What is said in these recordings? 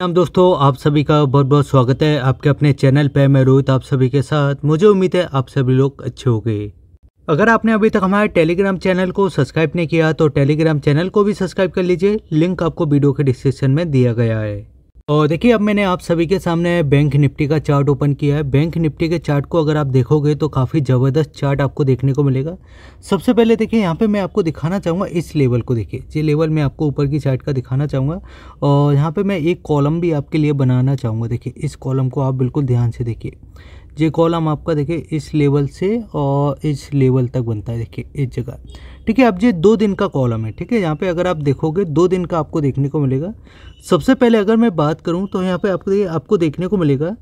नाम दोस्तों आप सभी का बहुत बहुत स्वागत है आपके अपने चैनल पे मैं रोहित आप सभी के साथ मुझे उम्मीद है आप सभी लोग अच्छे हो गए अगर आपने अभी तक हमारे टेलीग्राम चैनल को सब्सक्राइब नहीं किया तो टेलीग्राम चैनल को भी सब्सक्राइब कर लीजिए लिंक आपको वीडियो के डिस्क्रिप्शन में दिया गया है और तो देखिए अब मैंने आप सभी के सामने बैंक निफ्टी का चार्ट ओपन किया है बैंक निफ्टी के चार्ट को अगर आप देखोगे तो काफ़ी ज़बरदस्त चार्ट आपको देखने को मिलेगा सबसे पहले देखिए यहाँ पे मैं आपको दिखाना चाहूँगा इस लेवल को देखिए ये लेवल मैं आपको ऊपर की चार्ट का दिखाना चाहूँगा और यहाँ पर मैं एक कॉलम भी आपके लिए बनाना चाहूँगा देखिए इस कॉलम को आप बिल्कुल ध्यान से देखिए ये कॉलम आपका देखिए इस लेवल से और इस लेवल तक बनता है देखिए इस जगह ठीक है अब ये दो दिन का कॉलम है ठीक है यहाँ पे अगर आप देखोगे दो दिन का आपको देखने को मिलेगा सबसे पहले अगर मैं बात करूँ तो यहाँ पे आपको आपको देखने को मिलेगा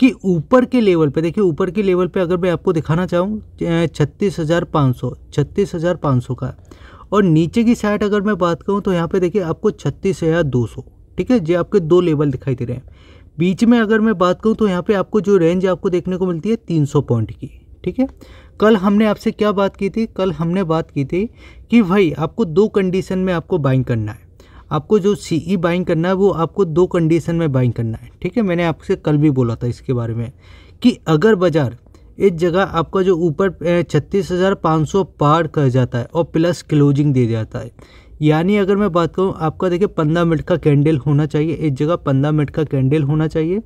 कि ऊपर के लेवल पे देखिए ऊपर के लेवल पे अगर मैं आपको दिखाना चाहूँ छत्तीस हज़ार पाँच सौ छत्तीस हज़ार पाँच सौ का और नीचे की साइड अगर मैं बात करूँ तो यहाँ पर देखिए आपको छत्तीस हज़ार दो सौ ठीक है जो आपके दो लेवल दिखाई दे रहे हैं बीच में अगर मैं बात करूँ तो यहाँ पर आपको जो रेंज आपको देखने को मिलती है तीन सौ पॉइंट की ठीक है कल हमने आपसे क्या बात की थी कल हमने बात की थी कि भाई आपको दो कंडीशन में आपको बाइंग करना है आपको जो सी ई बाइंग करना है वो आपको दो कंडीशन में बाइंग करना है ठीक है मैंने आपसे कल भी बोला था इसके बारे में कि अगर बाज़ार इस जगह आपका जो ऊपर छत्तीस हज़ार पाँच सौ पार कर जाता है और प्लस क्लोजिंग दे जाता है यानी अगर मैं बात करूँ आपका देखिए पंद्रह मिनट का कैंडल होना चाहिए इस जगह पंद्रह मिनट का कैंडल होना चाहिए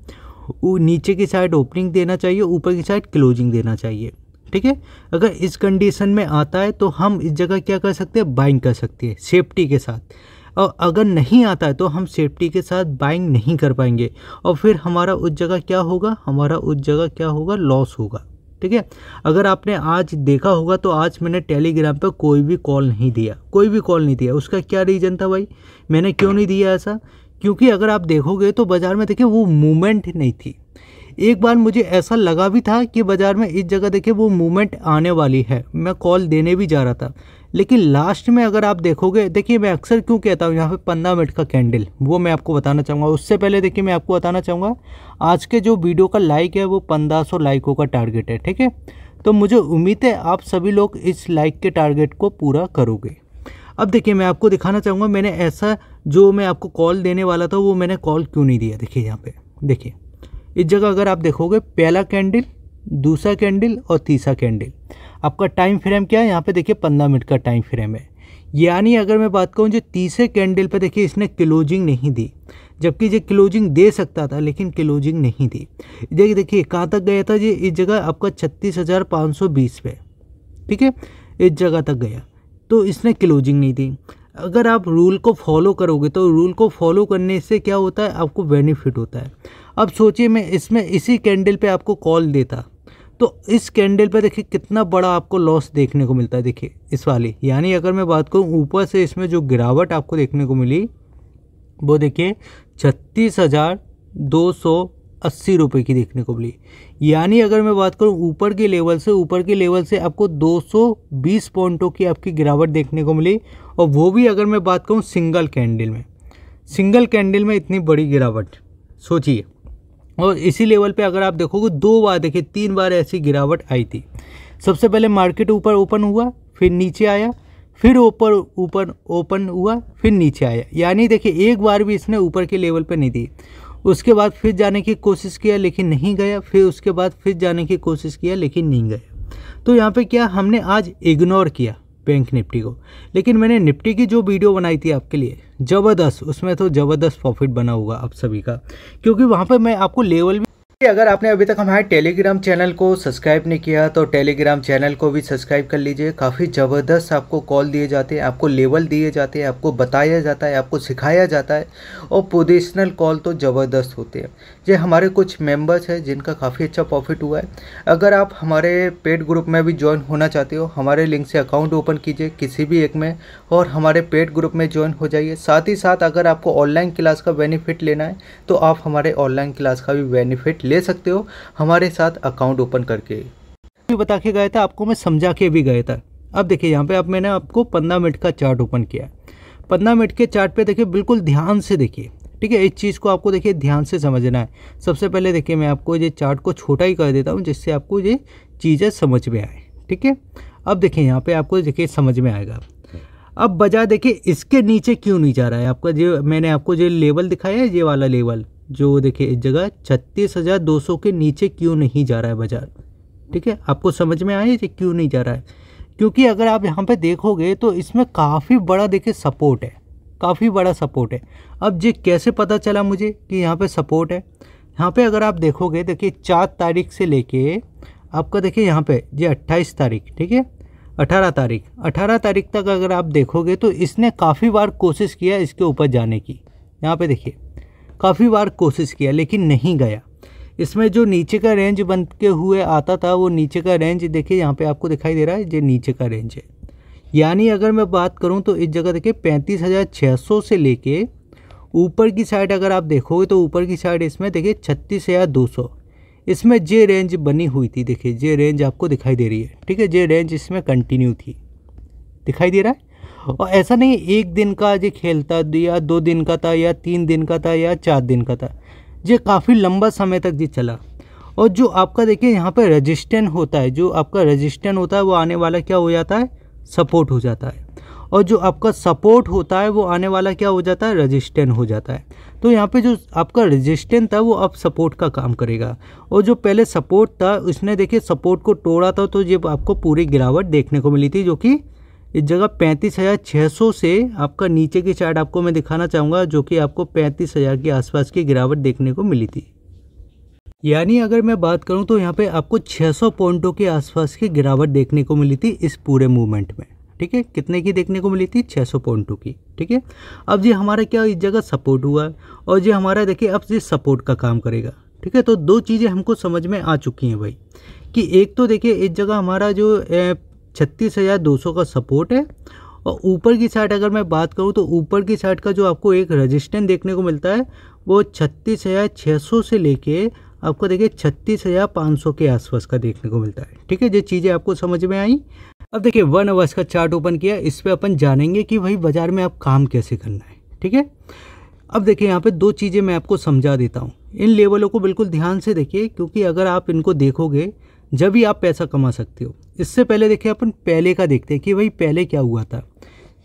नीचे की साइड ओपनिंग देना चाहिए ऊपर की साइड क्लोजिंग देना चाहिए ठीक है अगर इस कंडीशन में आता है तो हम इस जगह क्या कर सकते हैं बाइंग कर सकते हैं सेफ्टी के साथ और अगर नहीं आता है तो हम सेफ्टी के साथ बाइंग नहीं कर पाएंगे और फिर हमारा उस जगह क्या होगा हमारा उस जगह क्या होगा लॉस होगा ठीक है अगर आपने आज देखा होगा तो आज मैंने टेलीग्राम पर कोई भी कॉल नहीं दिया कोई भी कॉल नहीं दिया उसका क्या रीज़न था भाई मैंने क्यों नहीं दिया ऐसा क्योंकि अगर आप देखोगे तो बाज़ार में देखिए वो मूवमेंट नहीं थी एक बार मुझे ऐसा लगा भी था कि बाज़ार में इस जगह देखे वो मूवमेंट आने वाली है मैं कॉल देने भी जा रहा था लेकिन लास्ट में अगर आप देखोगे देखिए मैं अक्सर क्यों कहता हूँ यहाँ पे पंद्रह मिनट का कैंडल वो मैं आपको बताना चाहूँगा उससे पहले देखिए मैं आपको बताना चाहूँगा आज के जो वीडियो का लाइक है वो पंद्रह सौ लाइकों का टारगेट है ठीक है तो मुझे उम्मीद है आप सभी लोग इस लाइक के टारगेट को पूरा करोगे अब देखिए मैं आपको दिखाना चाहूँगा मैंने ऐसा जो मैं आपको कॉल देने वाला था वो मैंने कॉल क्यों नहीं दिया देखिए यहाँ पर देखिए इस जगह अगर आप देखोगे पहला कैंडल दूसरा कैंडल और तीसरा कैंडल आपका टाइम फ्रेम क्या है यहाँ पे देखिए पंद्रह मिनट का टाइम फ्रेम है यानी अगर मैं बात करूँ जो तीसरे कैंडल पे देखिए इसने क्लोजिंग नहीं दी जबकि ये क्लोजिंग दे सकता था लेकिन क्लोजिंग नहीं दी देखिए देखिए कहाँ तक गया था ये इस जगह आपका छत्तीस हज़ार पाँच सौ बीस पे ठीक है इस जगह तक गया तो इसने क्लोजिंग नहीं दी अगर आप रूल को फॉलो करोगे तो रूल को फॉलो करने से क्या होता है आपको बेनिफिट होता है अब सोचिए मैं इसमें इसी कैंडल पे आपको कॉल देता तो इस कैंडल पे देखिए कितना बड़ा आपको लॉस देखने को मिलता है देखिए इस वाली यानी अगर मैं बात करूँ ऊपर से इसमें जो गिरावट आपको देखने को मिली वो देखिए छत्तीस हज़ार दो सौ अस्सी रुपये की देखने को मिली यानी अगर मैं बात करूँ ऊपर के लेवल से ऊपर के लेवल से आपको 220 पॉइंटों की आपकी गिरावट देखने को मिली और वो भी अगर मैं बात करूँ सिंगल कैंडल में सिंगल कैंडल में इतनी बड़ी गिरावट सोचिए और इसी लेवल पे अगर आप देखोगे दो बार देखिए तीन बार ऐसी गिरावट आई थी सबसे पहले मार्केट ऊपर ओपन हुआ फिर नीचे आया फिर ऊपर ऊपर ओपन हुआ फिर नीचे आया यानी देखिए एक बार भी इसने ऊपर के लेवल पर नहीं दी उसके बाद फिर जाने की कोशिश किया लेकिन नहीं गया फिर उसके बाद फिर जाने की कोशिश किया लेकिन नहीं गया तो यहाँ पर क्या हमने आज इग्नोर किया बैंक निफ्टी को लेकिन मैंने निफ्टी की जो वीडियो बनाई थी आपके लिए ज़बरदस्त उसमें तो ज़बरदस्त प्रॉफिट बना होगा आप सभी का क्योंकि वहाँ पर मैं आपको लेवल भी अगर आपने अभी तक हमारे टेलीग्राम चैनल को सब्सक्राइब नहीं किया तो टेलीग्राम चैनल को भी सब्सक्राइब कर लीजिए काफ़ी ज़बरदस्त आपको कॉल दिए जाते हैं आपको लेवल दिए जाते हैं आपको बताया जाता है आपको सिखाया जाता है और पोजिशनल कॉल तो ज़बरदस्त होते हैं ये हमारे कुछ मेंबर्स हैं जिनका काफ़ी अच्छा प्रॉफिट हुआ है अगर आप हमारे पेड ग्रुप में भी ज्वाइन होना चाहते हो हमारे लिंक से अकाउंट ओपन कीजिए किसी भी एक में और हमारे पेड ग्रुप में ज्वाइन हो जाइए साथ ही साथ अगर आपको ऑनलाइन क्लास का बेनिफिट लेना है तो आप हमारे ऑनलाइन क्लास का भी बेनिफिट ले सकते हो हमारे साथ अकाउंट ओपन करके भी बता के गया था आपको मैं समझा के भी गया था अब देखिए यहाँ पे अब मैंने आपको पंद्रह मिनट का चार्ट ओपन किया पंद्रह मिनट के चार्ट पे देखिए बिल्कुल ध्यान से देखिए ठीक है इस चीज़ को आपको देखिए ध्यान से समझना है सबसे पहले देखिए मैं आपको ये चार्ट को छोटा ही कर देता हूँ जिससे आपको ये चीज़ें समझ में आए ठीक है अब देखिए यहाँ पर आपको देखिए समझ में आएगा अब बजा देखिए इसके नीचे क्यों नहीं जा रहा है आपका जो मैंने आपको जो लेवल दिखाया है ये वाला लेवल जो देखिए इस जगह छत्तीस हज़ार दो सौ के नीचे क्यों नहीं जा रहा है बाज़ार ठीक है आपको समझ में आया कि क्यों नहीं जा रहा है क्योंकि अगर आप यहाँ पे देखोगे तो इसमें काफ़ी बड़ा देखिए सपोर्ट है काफ़ी बड़ा सपोर्ट है अब जी कैसे पता चला मुझे कि यहाँ पे सपोर्ट है यहाँ पे अगर आप देखोगे देखिए चार तारीख से लेके आपका देखिए यहाँ पे जी अट्ठाईस तारीख ठीक है अठारह तारीख अठारह तारीख तक अगर आप देखोगे तो इसने काफ़ी बार कोशिश किया इसके ऊपर जाने की यहाँ पे देखिए काफ़ी बार कोशिश किया लेकिन नहीं गया इसमें जो नीचे का रेंज बन के हुए आता था वो नीचे का रेंज देखिए यहाँ पे आपको दिखाई दे रहा है ये नीचे का रेंज है यानी अगर मैं बात करूँ तो इस जगह देखिए पैंतीस हज़ार छः सौ से लेके ऊपर की साइड अगर आप देखोगे तो ऊपर की साइड इसमें देखिए छत्तीस हज़ार दो सौ इसमें जे रेंज बनी हुई थी देखिए जे रेंज आपको दिखाई दे रही है ठीक है जे रेंज इसमें कंटिन्यू थी दिखाई दे रहा है और ऐसा नहीं एक दिन का जो खेलता या दो दिन का था या तीन दिन का था या चार दिन का था ये काफ़ी लंबा समय तक जी चला और जो आपका देखिए यहाँ पर रजिस्टेंट होता है जो आपका रजिस्टेंट होता है वो आने वाला क्या हो जाता है सपोर्ट हो जाता है और जो आपका सपोर्ट होता है वो आने वाला क्या हो जाता है रजिस्टेंट हो जाता है तो यहाँ पे जो आपका रजिस्टेंट था वो अब सपोर्ट का काम करेगा और जो पहले सपोर्ट था उसने देखिए सपोर्ट को तोड़ा था तो ये आपको पूरी गिरावट देखने को मिली थी जो कि इस जगह पैंतीस हज़ार छः सौ से आपका नीचे की चार्ट आपको मैं दिखाना चाहूँगा जो कि आपको पैंतीस हज़ार के आसपास की गिरावट देखने को मिली थी यानी अगर मैं बात करूँ तो यहाँ पे आपको 600 पॉइंटों के आसपास की गिरावट देखने को मिली थी इस पूरे मूवमेंट में ठीक है कितने की देखने को मिली थी 600 पॉइंटों की ठीक है अब जी हमारा क्या इस जगह सपोर्ट हुआ और जी हमारा देखिए अब जी सपोर्ट का काम करेगा ठीक है तो दो चीज़ें हमको समझ में आ चुकी हैं भाई कि एक तो देखिए इस जगह हमारा जो छत्तीस हज़ार दो सौ का सपोर्ट है और ऊपर की साइड अगर मैं बात करूँ तो ऊपर की साइड का जो आपको एक रजिस्टेंस देखने को मिलता है वो छत्तीस हज़ार छः सौ से लेके आपको देखिए छत्तीस हज़ार पाँच सौ के आसपास का देखने को मिलता है ठीक है जो चीज़ें आपको समझ में आई अब देखिए वन आवर्स का चार्ट ओपन किया इस पर अपन जानेंगे कि भाई बाज़ार में आप काम कैसे करना है ठीक है अब देखिए यहाँ पे दो चीज़ें मैं आपको समझा देता हूँ इन लेवलों को बिल्कुल ध्यान से देखिए क्योंकि अगर आप इनको देखोगे जब भी आप पैसा कमा सकते हो इससे पहले देखिए अपन पहले का देखते हैं कि भाई पहले क्या हुआ था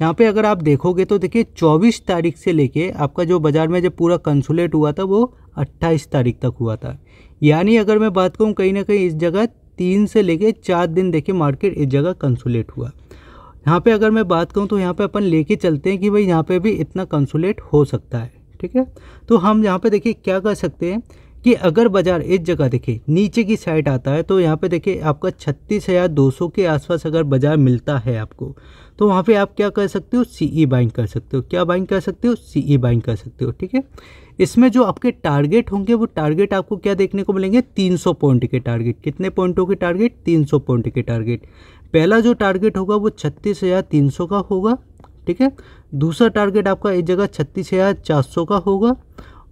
यहाँ पे अगर आप देखोगे तो देखिए 24 तारीख से लेके आपका जो बाज़ार में जब पूरा कंसुलेट हुआ था वो 28 तारीख तक हुआ था यानी अगर मैं बात करूँ कहीं ना कहीं इस जगह तीन से लेके चार दिन देखिए मार्केट इस जगह कंसुलेट हुआ यहाँ पे अगर मैं बात कहूँ तो यहाँ पे अपन लेके चलते हैं कि भाई यहाँ पे भी इतना कंसुलेट हो सकता है ठीक है तो हम यहाँ पे देखिए क्या कर सकते हैं कि अगर बाजार इस जगह देखिए नीचे की साइड आता है तो यहाँ पे देखिए आपका छत्तीस हज़ार दो सौ के आसपास अगर बाजार मिलता है आपको तो वहाँ पे आप क्या कर सकते हो सी ई बाइंग कर सकते हो क्या बाइंग कर सकते हो सी ई बाइंग कर सकते हो ठीक है इसमें जो आपके टारगेट होंगे वो टारगेट आपको क्या देखने को मिलेंगे सौ पॉइंट के टारगेट कितने पॉइंटों के टारगेट सौ पॉइंट के टारगेट पहला जो टारगेट होगा वो छत्तीस हज़ार तीन सौ का होगा ठीक है दूसरा टारगेट आपका इस जगह छत्तीस हज़ार चार सौ का होगा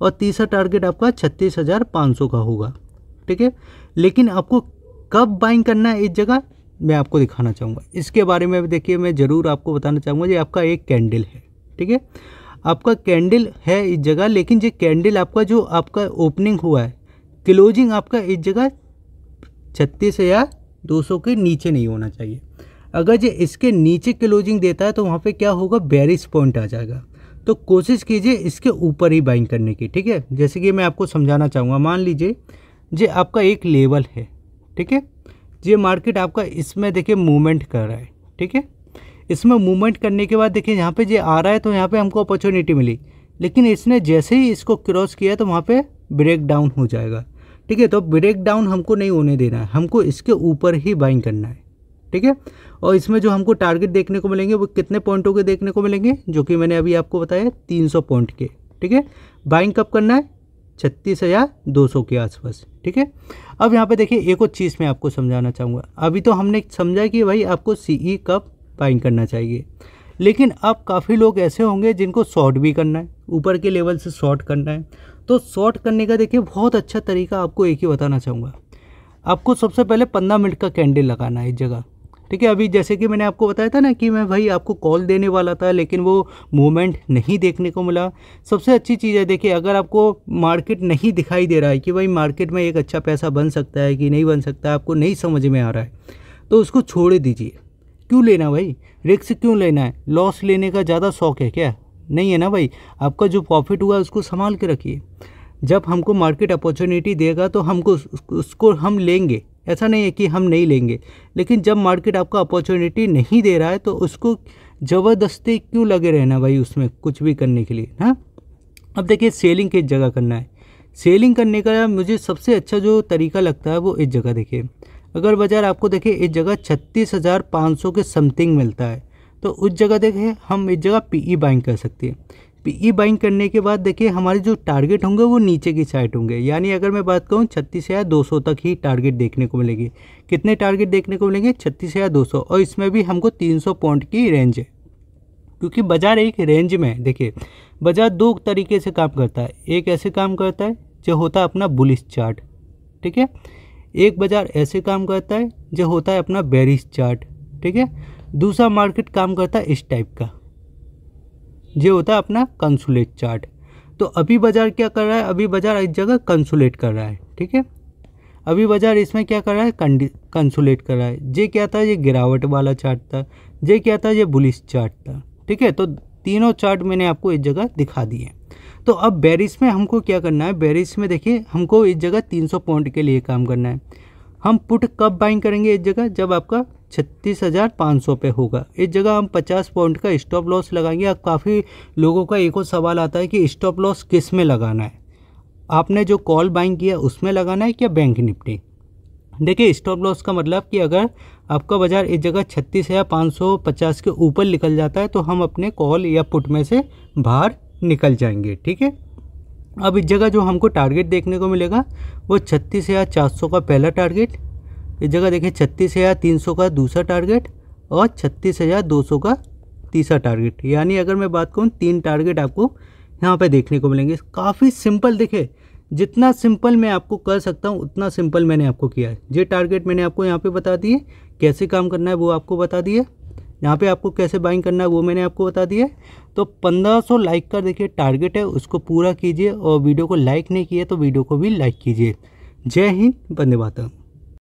और तीसरा टारगेट आपका छत्तीस हज़ार पाँच सौ का होगा ठीक है लेकिन आपको कब बाइंग करना है इस जगह मैं आपको दिखाना चाहूँगा इसके बारे में देखिए मैं ज़रूर आपको बताना चाहूँगा ये आपका एक कैंडल है ठीक है आपका कैंडल है इस जगह लेकिन ये कैंडल आपका जो आपका ओपनिंग हुआ है क्लोजिंग आपका इस जगह छत्तीस हज़ार दो सौ के नीचे नहीं होना चाहिए अगर ये इसके नीचे क्लोजिंग देता है तो वहाँ पे क्या होगा बैरिस पॉइंट आ जाएगा तो कोशिश कीजिए इसके ऊपर ही बाइंग करने की ठीक है जैसे कि मैं आपको समझाना चाहूँगा मान लीजिए ये आपका एक लेवल है ठीक है ये मार्केट आपका इसमें देखिए मूवमेंट कर रहा है ठीक है इसमें मूवमेंट करने के बाद देखिए यहाँ पे ये आ रहा है तो यहाँ पे हमको अपॉर्चुनिटी मिली लेकिन इसने जैसे ही इसको क्रॉस किया तो वहाँ पे ब्रेक डाउन हो जाएगा ठीक है तो ब्रेक डाउन हमको नहीं होने देना है हमको इसके ऊपर ही बाइंग करना है ठीक है और इसमें जो हमको टारगेट देखने को मिलेंगे वो कितने पॉइंटों के देखने को मिलेंगे जो कि मैंने अभी आपको बताया तीन सौ पॉइंट के ठीक है बाइंग कब करना है छत्तीस हज़ार दो सौ के आसपास ठीक है अब यहाँ पे देखिए एक और चीज़ मैं आपको समझाना चाहूँगा अभी तो हमने समझा कि भाई आपको सी ई e कब बाइंग करना चाहिए लेकिन अब काफ़ी लोग ऐसे होंगे जिनको शॉर्ट भी करना है ऊपर के लेवल से शॉर्ट करना है तो शॉर्ट करने का देखिए बहुत अच्छा तरीका आपको एक ही बताना चाहूँगा आपको सबसे पहले पंद्रह मिनट का कैंडल लगाना है इस जगह ठीक है अभी जैसे कि मैंने आपको बताया था ना कि मैं भाई आपको कॉल देने वाला था लेकिन वो मूवमेंट नहीं देखने को मिला सबसे अच्छी चीज़ है देखिए अगर आपको मार्केट नहीं दिखाई दे रहा है कि भाई मार्केट में एक अच्छा पैसा बन सकता है कि नहीं बन सकता आपको नहीं समझ में आ रहा है तो उसको छोड़ दीजिए क्यों लेना भाई रिक्स क्यों लेना है लॉस लेने का ज़्यादा शौक है क्या नहीं है ना भाई आपका जो प्रॉफिट हुआ उसको संभाल के रखिए जब हमको मार्केट अपॉर्चुनिटी देगा तो हमको उसको हम लेंगे ऐसा नहीं है कि हम नहीं लेंगे लेकिन जब मार्केट आपको अपॉर्चुनिटी नहीं दे रहा है तो उसको ज़बरदस्ती क्यों लगे रहना भाई उसमें कुछ भी करने के लिए ना हाँ? अब देखिए सेलिंग किस जगह करना है सेलिंग करने का मुझे सबसे अच्छा जो तरीका लगता है वो इस जगह देखिए अगर बाज़ार आपको देखिए इस जगह छत्तीस हज़ार पाँच सौ के समथिंग मिलता है तो उस जगह देखिए हम इस जगह पीई बाइंग e कर सकते हैं ई बाइंग e करने के बाद देखिए हमारे जो टारगेट होंगे वो नीचे की साइड होंगे यानी अगर मैं बात करूँ छत्तीस हज़ार दो सौ तक ही टारगेट देखने को मिलेगी कितने टारगेट देखने को मिलेंगे छत्तीस हज़ार दो सौ और इसमें भी हमको तीन सौ पॉइंट की रेंज है क्योंकि बाज़ार एक रेंज में है देखिए बाज़ार दो तरीके से काम करता है एक ऐसे काम करता है जो होता है अपना बुलिस चार्ट ठीक है एक बाज़ार ऐसे काम करता है जो होता है अपना बेरिस चार्ट ठीक है दूसरा मार्केट काम करता है इस टाइप का ये होता है अपना कंसुलेट चार्ट तो अभी बाज़ार क्या कर रहा है अभी बाज़ार इस जगह कंसुलेट कर रहा है ठीक है अभी बाज़ार इसमें क्या कर रहा है कंसुलेट कर रहा है ये क्या था ये गिरावट वाला चार्ट था ये क्या था ये बुलिस चार्ट था ठीक है तो तीनों चार्ट मैंने आपको इस जगह दिखा दिए तो अब बेरिस में हमको क्या करना है बेरिस में देखिए हमको इस जगह 300 पॉइंट के लिए काम करना है हम पुट कब बाइंग करेंगे इस जगह जब आपका छत्तीस हज़ार पाँच सौ पे होगा इस जगह हम पचास पॉइंट का स्टॉप लॉस लगाएंगे अब काफ़ी लोगों का एक और सवाल आता है कि स्टॉप लॉस किस में लगाना है आपने जो कॉल बाइंग किया उसमें लगाना है क्या बैंक निपटी देखिए स्टॉप लॉस का मतलब कि अगर आपका बाज़ार इस जगह छत्तीस हज़ार पाँच सौ पचास के ऊपर निकल जाता है तो हम अपने कॉल या पुट में से बाहर निकल जाएंगे ठीक है अब इस जगह जो हमको टारगेट देखने को मिलेगा वो छत्तीस हज़ार चार सौ का पहला टारगेट इस जगह देखें छत्तीस हज़ार तीन सौ का दूसरा टारगेट और छत्तीस हज़ार दो सौ का तीसरा टारगेट यानी अगर मैं बात करूँ तीन टारगेट आपको यहाँ पे देखने को मिलेंगे काफ़ी सिंपल देखे जितना सिंपल मैं आपको कर सकता हूँ उतना सिंपल मैंने आपको किया है जे टारगेट मैंने आपको यहाँ पर बता दिए कैसे काम करना है वो आपको बता दिए यहाँ पे आपको कैसे बाइंग करना है वो मैंने आपको बता दिया तो 1500 लाइक का देखिए टारगेट है उसको पूरा कीजिए और वीडियो को लाइक नहीं किया तो वीडियो को भी लाइक कीजिए जय हिंद धन्यवाद